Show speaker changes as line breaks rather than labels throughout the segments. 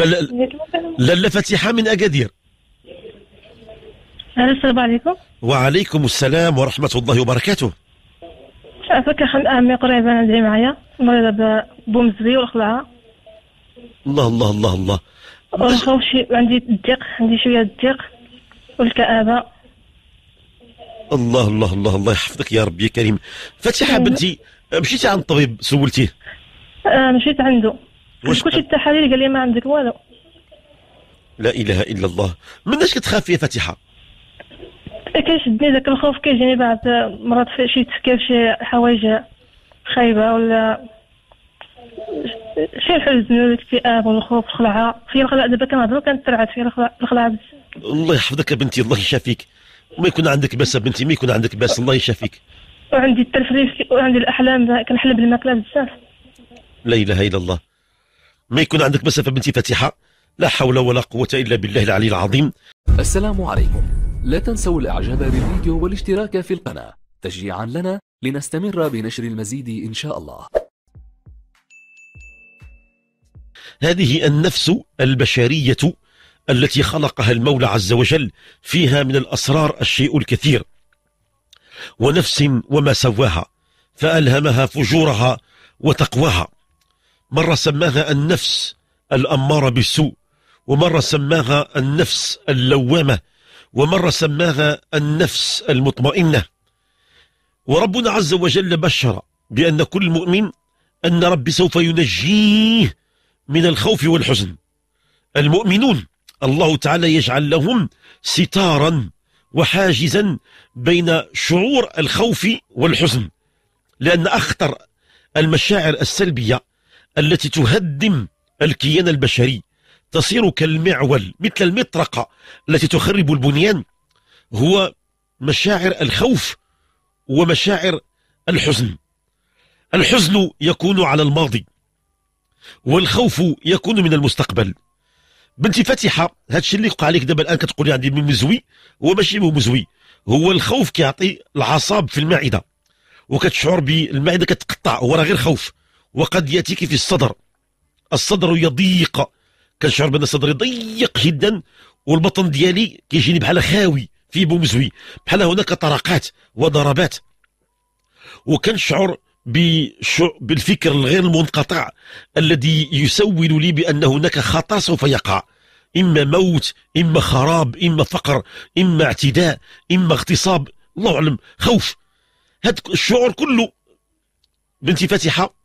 بل لاله فتيحة من أكادير السلام عليكم وعليكم السلام ورحمة الله وبركاته فكا خل أمي قريبة عندي معايا مريضة بومزري والخلعة الله الله الله الله والخوف شي عندي الضيق عندي شوية الضيق والكآبة الله الله الله الله يحفظك يا ربي يا كريم فتحة بنتي مشيتي عند الطبيب سولتيه آه، مشيت عنده واش كلشي التحاليل قال لي ما عندك والو لا اله الا الله مناش كتخاف يا فاتحه إيه، كيشدني ذاك الخوف كيجيني بعد مرات في شي تفكير شي حوايج خايبه ولا شي الحزن والاكتئاب والخوف الخلعه في الخلع دابا كنهضروا كنترعد في الخلعه الله يحفظك يا بنتي الله يشافيك ما يكون عندك باس بنتي ما يكون عندك باس الله يشافيك وعندي التلفريف وعندي الاحلام كنحلم بالماكله بزاف لا اله الا الله ما يكون عندك مسافة بنتي فاتحة لا حول ولا قوة إلا بالله العلي العظيم السلام عليكم لا تنسوا الإعجاب بالفيديو والاشتراك في القناة تشجيعا لنا لنستمر بنشر المزيد إن شاء الله هذه النفس البشرية التي خلقها المولى عز وجل فيها من الأسرار الشيء الكثير ونفس وما سواها فألهمها فجورها وتقواها مرة سماها النفس الأمارة بالسوء ومرة سماها النفس اللوامة ومرة سماها النفس المطمئنة وربنا عز وجل بشر بأن كل مؤمن أن ربي سوف ينجيه من الخوف والحزن المؤمنون الله تعالى يجعل لهم ستارا وحاجزا بين شعور الخوف والحزن لأن أخطر المشاعر السلبية التي تهدم الكيان البشري تصير كالمعول مثل المطرقة التي تخرب البنيان هو مشاعر الخوف ومشاعر الحزن الحزن يكون على الماضي والخوف يكون من المستقبل بنتي فاتحة هذا الشيء اللي وقع عليك دابا الآن كتقولي عندي مزوي هو ماشي مزوي هو الخوف كيعطي العصاب في المعدة وكتشعر بالمعدة كتقطع هو راه غير خوف وقد يأتيك في الصدر الصدر يضيق كنشعر بان صدري ضيق جدا والبطن ديالي كيجيني بحال خاوي في بومزوي بحال هناك طرقات وضربات وكنشعر بالفكر الغير المنقطع الذي يسول لي بان هناك خطر سوف يقع اما موت اما خراب اما فقر اما اعتداء اما اغتصاب الله اعلم خوف هذا الشعور كله بنتي فاتحه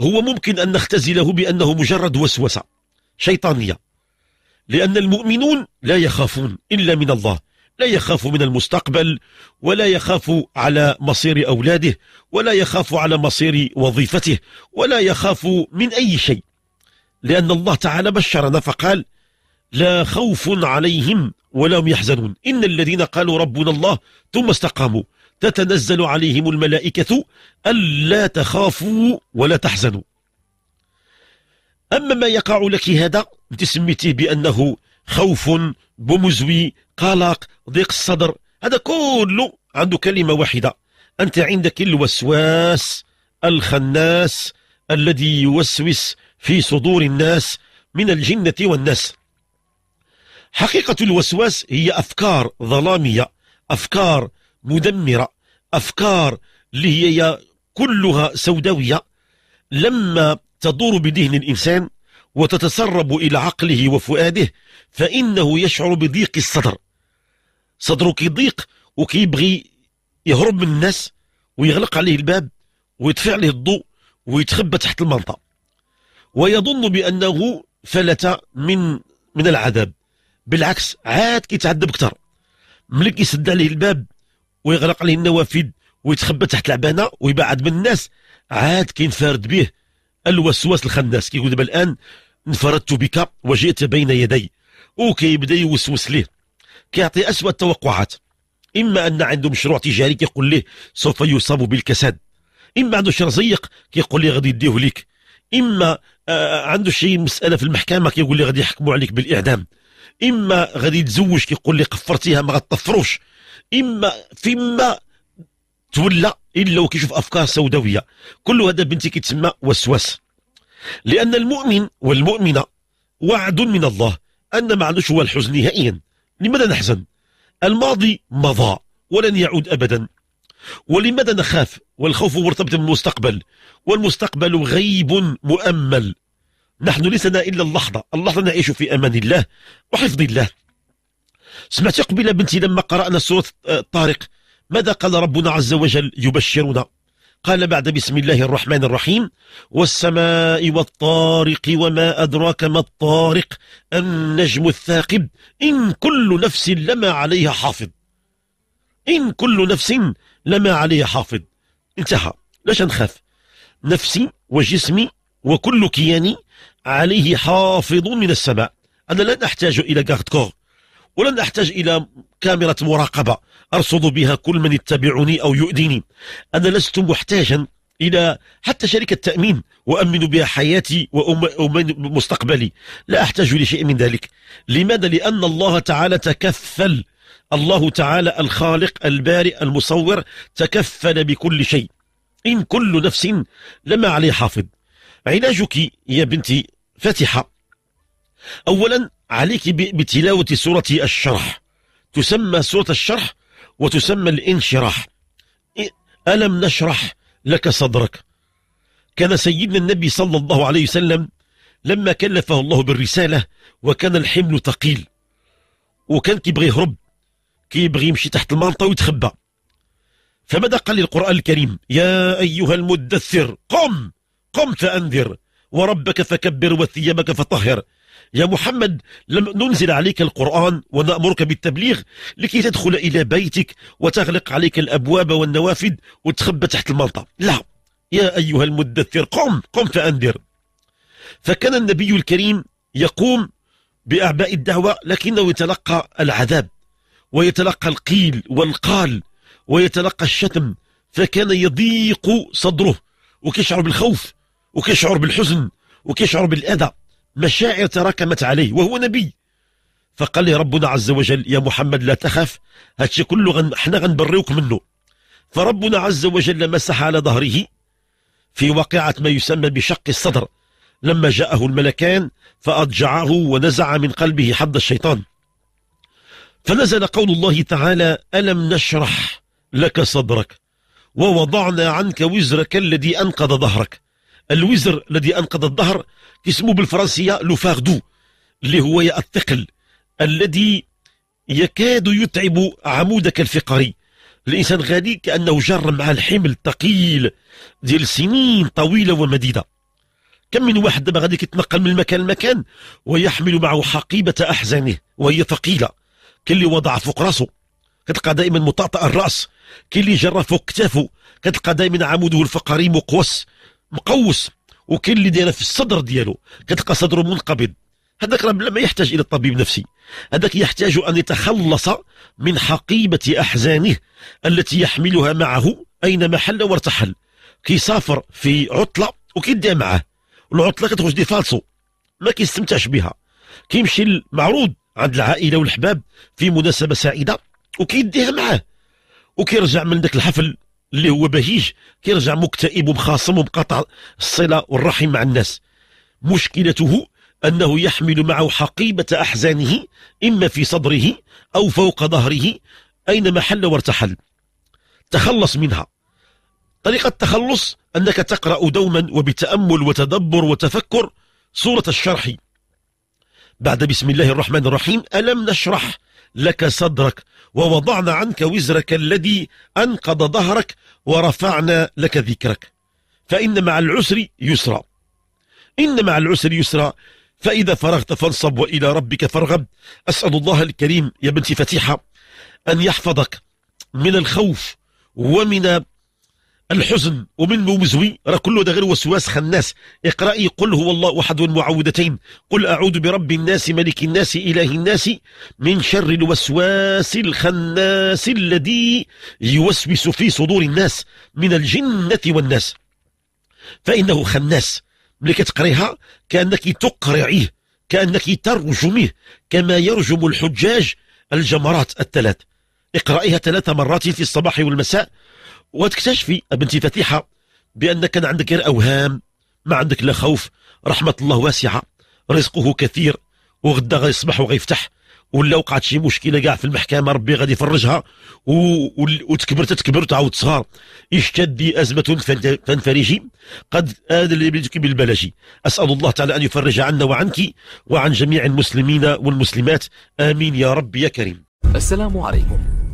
هو ممكن أن نختزله بأنه مجرد وسوسة شيطانية لأن المؤمنون لا يخافون إلا من الله لا يخاف من المستقبل ولا يخاف على مصير أولاده ولا يخاف على مصير وظيفته ولا يخاف من أي شيء لأن الله تعالى بشرنا فقال لا خوف عليهم ولا هم يحزنون إن الذين قالوا ربنا الله ثم استقاموا تتنزل عليهم الملائكة ألا تخافوا ولا تحزنوا أما ما يقع لك هذا أنت بأنه خوف بمزوي قلق ضيق الصدر هذا كله عنده كلمة واحدة أنت عندك الوسواس الخناس الذي يوسوس في صدور الناس من الجنة والناس حقيقة الوسواس هي أفكار ظلامية أفكار مدمرة افكار اللي هي كلها سوداويه لما تدور بذهن الانسان وتتسرب الى عقله وفؤاده فانه يشعر بضيق الصدر صدره كيضيق وكيبغي يهرب من الناس ويغلق عليه الباب ويدفع عليه الضوء ويتخبى تحت المنطقه ويظن بانه فلت من من العذاب بالعكس عاد كيتعذب اكثر ملي كيسد عليه الباب ويغلق عليه النوافذ ويتخبى تحت العبانه ويبعد من الناس عاد كينفرد به الوسواس الخناس كيقول دابا الان انفردت بك وجئت بين يدي وكيبدا يوسوس ليه كيعطي اسوء التوقعات اما ان عنده مشروع تجاري كيقول ليه سوف يصاب بالكساد اما عنده شي رزيق كيقول ليه غادي يديه ليك اما آه, آه، عنده شي مساله في المحكمه كيقول لي غادي يحكموا عليك بالاعدام اما غادي يتزوج كيقول لي قفرتيها ما غتطفروش اما فيما تولى الا وكيشوف افكار سوداويه كل هذا بنتي كيتسمى وسواس لان المؤمن والمؤمنه وعد من الله ان ما عندوش هو الحزن نهائيا لماذا نحزن الماضي مضى ولن يعود ابدا ولماذا نخاف والخوف مرتبط بالمستقبل والمستقبل غيب مؤمل نحن لسنا الا اللحظه اللحظه نعيش في امان الله وحفظ الله سمعت قبيله بنتي لما قرانا سوره الطارق آه، ماذا قال ربنا عز وجل يبشرنا قال بعد بسم الله الرحمن الرحيم والسماء والطارق وما أدراك ما الطارق النجم الثاقب إن كل نفس لما عليها حافظ إن كل نفس لما عليها حافظ انتهى لاش نخاف نفسي وجسمي وكل كياني عليه حافظ من السماء أنا لا نحتاج إلى غارد كور ولن أحتاج إلى كاميرا مراقبة أرصد بها كل من يتبعني أو يؤذيني أنا لست محتاجا إلى حتى شركة تأمين وأمن بها حياتي وأمن مستقبلي لا أحتاج لشيء من ذلك لماذا؟ لأن الله تعالى تكفل الله تعالى الخالق البارئ المصور تكفل بكل شيء إن كل نفس لما عليه حافظ علاجك يا بنتي فاتحة أولا عليك بتلاوة سورة الشرح تسمى سورة الشرح وتسمى الانشراح ألم نشرح لك صدرك كان سيدنا النبي صلى الله عليه وسلم لما كلفه الله بالرسالة وكان الحمل ثقيل وكان كيبغي يهرب كيبغي يمشي تحت المنطقة ويتخبى فماذا قال القرآن الكريم يا أيها المدثر قم قم فأنذر وربك فكبر وثيابك فطهر يا محمد لم ننزل عليك القرآن ونأمرك بالتبليغ لكي تدخل إلى بيتك وتغلق عليك الأبواب والنوافذ وتخبى تحت الملطة لا يا أيها المدثر قم قم فأنذر فكان النبي الكريم يقوم بأعباء الدعوة لكنه يتلقى العذاب ويتلقى القيل والقال ويتلقى الشتم فكان يضيق صدره وكيشعر بالخوف وكيشعر بالحزن وكيشعر بالأذى مشاعر تراكمت عليه وهو نبي فقال لي ربنا عز وجل يا محمد لا تخف هادشي كله غن حنا غنبريوك منه فربنا عز وجل مسح على ظهره في واقعة ما يسمى بشق الصدر لما جاءه الملكان فأضجعه ونزع من قلبه حظ الشيطان فنزل قول الله تعالى ألم نشرح لك صدرك ووضعنا عنك وزرك الذي أنقض ظهرك الوزر الذي أنقض الظهر كيسموه بالفرنسيه لو فاردو اللي هو الثقل الذي يكاد يتعب عمودك الفقري الانسان غادي كانه جر مع الحمل ثقيل ديال سنين طويله ومديده كم من واحد دابا غادي كيتنقل من مكان لمكان ويحمل معه حقيبه احزانه وهي ثقيله كاين اللي وضع فوق راسه كتلقى دائما مطاطئ الراس كاين اللي جرى فوق كتافه كتلقى دائما عموده الفقري مقوس مقوس وكاين اللي دايره في الصدر ديالو كتلقى صدره منقبض هذاك راه ما يحتاج الى طبيب نفسي هذاك يحتاج ان يتخلص من حقيبه احزانه التي يحملها معه اينما حل وارتحل كيسافر في عطله وكيديها معاه العطله كتخرج دي فالصو ما كيستمتعش بها كيمشي المعروض عند العائله والحباب في مناسبه سعيده وكيديها معاه وكيرجع من ذاك الحفل اللي هو بهيج كيرجع مكتئب ومخاصم ومقطع الصله والرحم مع الناس مشكلته انه يحمل معه حقيبه احزانه اما في صدره او فوق ظهره اينما حل وارتحل تخلص منها طريقه التخلص انك تقرا دوما وبتامل وتدبر وتفكر سوره الشرح بعد بسم الله الرحمن الرحيم الم نشرح لك صدرك ووضعنا عنك وزرك الذي أنقض ظهرك ورفعنا لك ذكرك فإن مع العسر يسرا إن مع العسر يسرا فإذا فرغت فانصب وإلى ربك فارغب أسأل الله الكريم يا بنتي فتيحة أن يحفظك من الخوف ومن الحزن ومن مزوي راه كله ده غير وسواس خناس اقرأي قل هو الله أحد والمعوذتين قل أعوذ برب الناس ملك الناس إله الناس من شر الوسواس الخناس الذي يوسوس في صدور الناس من الجنة والناس فإنه خناس ملي كتقريها كأنك تقرعيه كأنك ترجميه كما يرجم الحجاج الجمرات الثلاث اقرأيها ثلاث مرات في الصباح والمساء وتكتشفي بنتي فتيحه بان كان عندك غير اوهام ما عندك لا خوف رحمه الله واسعه رزقه كثير وغدا غيصبح وغيفتح ولا وقعت شي مشكله كاع في المحكمه ربي غادي يفرجها و... و... وتكبر تتكبر وتعاود صغار اشتدي ازمه فانفرجي قد اذل يبلدك بالبلجي اسال الله تعالى ان يفرج عنا وعنك وعن جميع المسلمين والمسلمات امين يا رب يا كريم السلام عليكم